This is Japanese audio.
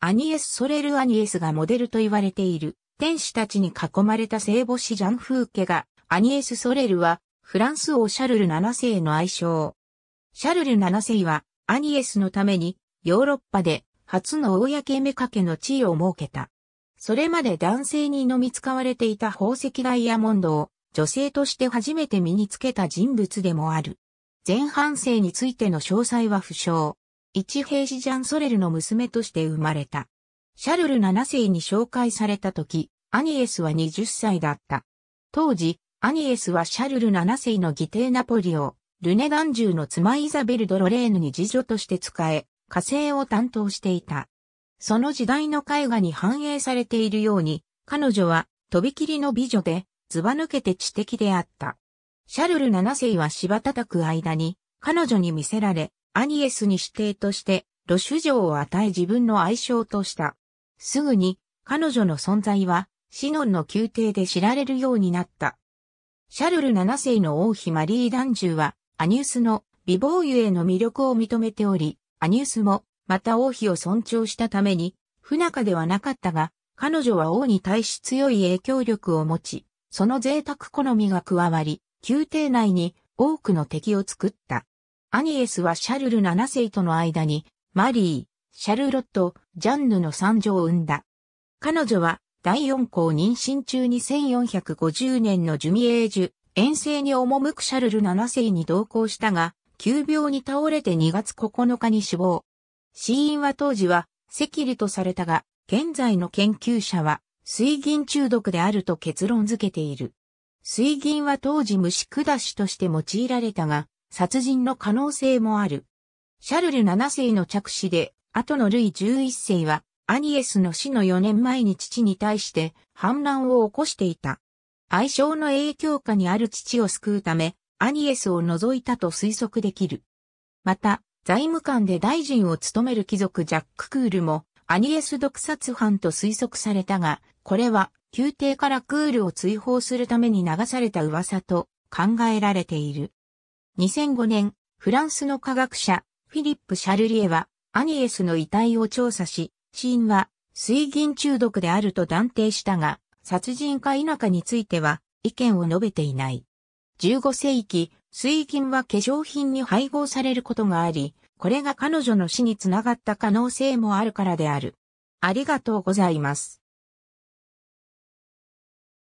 アニエス・ソレル・アニエスがモデルと言われている、天使たちに囲まれた聖母子ジャン・フーケが、アニエス・ソレルは、フランス王シャルル7世の愛称。シャルル7世は、アニエスのために、ヨーロッパで、初の公目かけの地位を設けた。それまで男性に飲み使われていた宝石ダイヤモンドを、女性として初めて身につけた人物でもある。前半生についての詳細は不詳。一平士ジャン・ソレルの娘として生まれた。シャルル7世に紹介された時、アニエスは20歳だった。当時、アニエスはシャルル7世の義弟ナポリを、ルネダンジュの妻イザベル・ドロレーヌに次女として仕え、火星を担当していた。その時代の絵画に反映されているように、彼女は、とびきりの美女で、ずば抜けて知的であった。シャルル7世は柴叩く間に、彼女に見せられ、アニエスに指定として、ロシュ城を与え自分の愛称とした。すぐに、彼女の存在は、シノンの宮廷で知られるようになった。シャルル7世の王妃マリー・ダンジュは、アニウスの美貌ゆえの魅力を認めており、アニウスも、また王妃を尊重したために、不仲ではなかったが、彼女は王に対し強い影響力を持ち、その贅沢好みが加わり、宮廷内に多くの敵を作った。アニエスはシャルル7世との間に、マリー、シャルロット、ジャンヌの三女を生んだ。彼女は、第四項妊娠中に1450年のジュミエージュ、遠征に赴くシャルル7世に同行したが、急病に倒れて2月9日に死亡。死因は当時は、赤痢とされたが、現在の研究者は、水銀中毒であると結論付けている。水銀は当時虫下しとして用いられたが、殺人の可能性もある。シャルル7世の着手で、後のルイ11世は、アニエスの死の4年前に父に対して反乱を起こしていた。愛称の影響下にある父を救うため、アニエスを除いたと推測できる。また、財務官で大臣を務める貴族ジャック・クールも、アニエス毒殺犯と推測されたが、これは、宮廷からクールを追放するために流された噂と考えられている。2005年、フランスの科学者、フィリップ・シャルリエは、アニエスの遺体を調査し、死因は水銀中毒であると断定したが、殺人か否かについては意見を述べていない。15世紀、水銀は化粧品に配合されることがあり、これが彼女の死につながった可能性もあるからである。ありがとうございます。